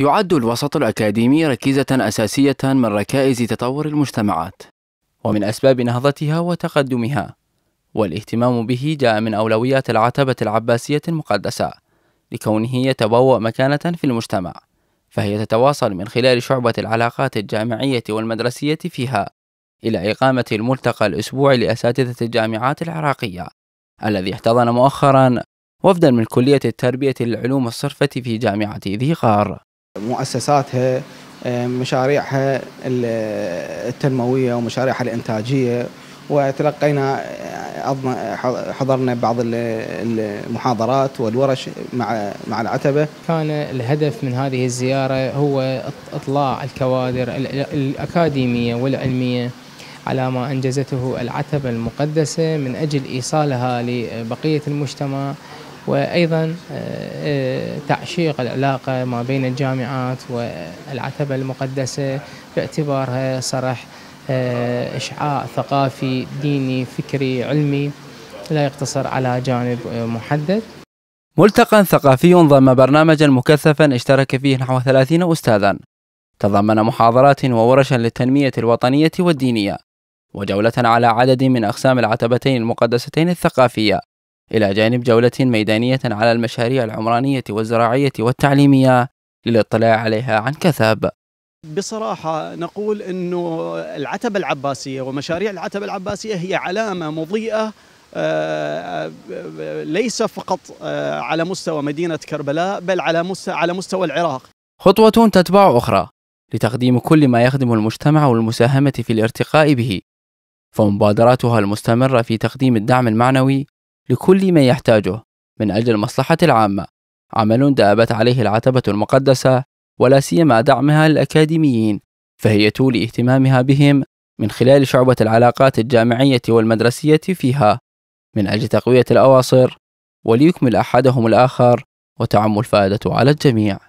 يعد الوسط الأكاديمي ركيزة أساسية من ركائز تطور المجتمعات ومن أسباب نهضتها وتقدمها والاهتمام به جاء من أولويات العتبة العباسية المقدسة لكونه يتبوأ مكانة في المجتمع فهي تتواصل من خلال شعبة العلاقات الجامعية والمدرسية فيها إلى إقامة الملتقى الأسبوعي لأساتذة الجامعات العراقية الذي احتضن مؤخرا وفدا من كلية التربية للعلوم الصرفة في جامعة ذي قار مؤسساتها آه، مشاريعها التنموية ومشاريعها الإنتاجية وتلقينا آه، حضرنا بعض المحاضرات والورش مع مع العتبه. كان الهدف من هذه الزياره هو اطلاع الكوادر الاكاديميه والعلميه على ما انجزته العتبه المقدسه من اجل ايصالها لبقيه المجتمع وأيضا آه، آه، تعشيق العلاقة ما بين الجامعات والعتبة المقدسة باعتبارها صرح آه، إشعاع ثقافي ديني فكري علمي لا يقتصر على جانب محدد ملتقى ثقافي ضم برنامجا مكثفا اشترك فيه نحو 30 أستاذا تضمن محاضرات وورشا للتنمية الوطنية والدينية وجولة على عدد من أقسام العتبتين المقدستين الثقافية إلى جانب جولة ميدانية على المشاريع العمرانية والزراعية والتعليمية للاطلاع عليها عن كثب بصراحة نقول أنه العتبة العباسية ومشاريع العتبة العباسية هي علامة مضيئة آه، آه، ليس فقط آه، على مستوى مدينة كربلاء بل على مستوى, على مستوى العراق خطوة تتبع أخرى لتقديم كل ما يخدم المجتمع والمساهمة في الارتقاء به فمبادراتها المستمرة في تقديم الدعم المعنوي لكل ما يحتاجه من أجل المصلحة العامة عمل دابت عليه العتبة المقدسة ولا سيما دعمها للأكاديميين فهي تولي اهتمامها بهم من خلال شعبة العلاقات الجامعية والمدرسية فيها من أجل تقوية الأواصر وليكمل أحدهم الآخر وتعم الفائدة على الجميع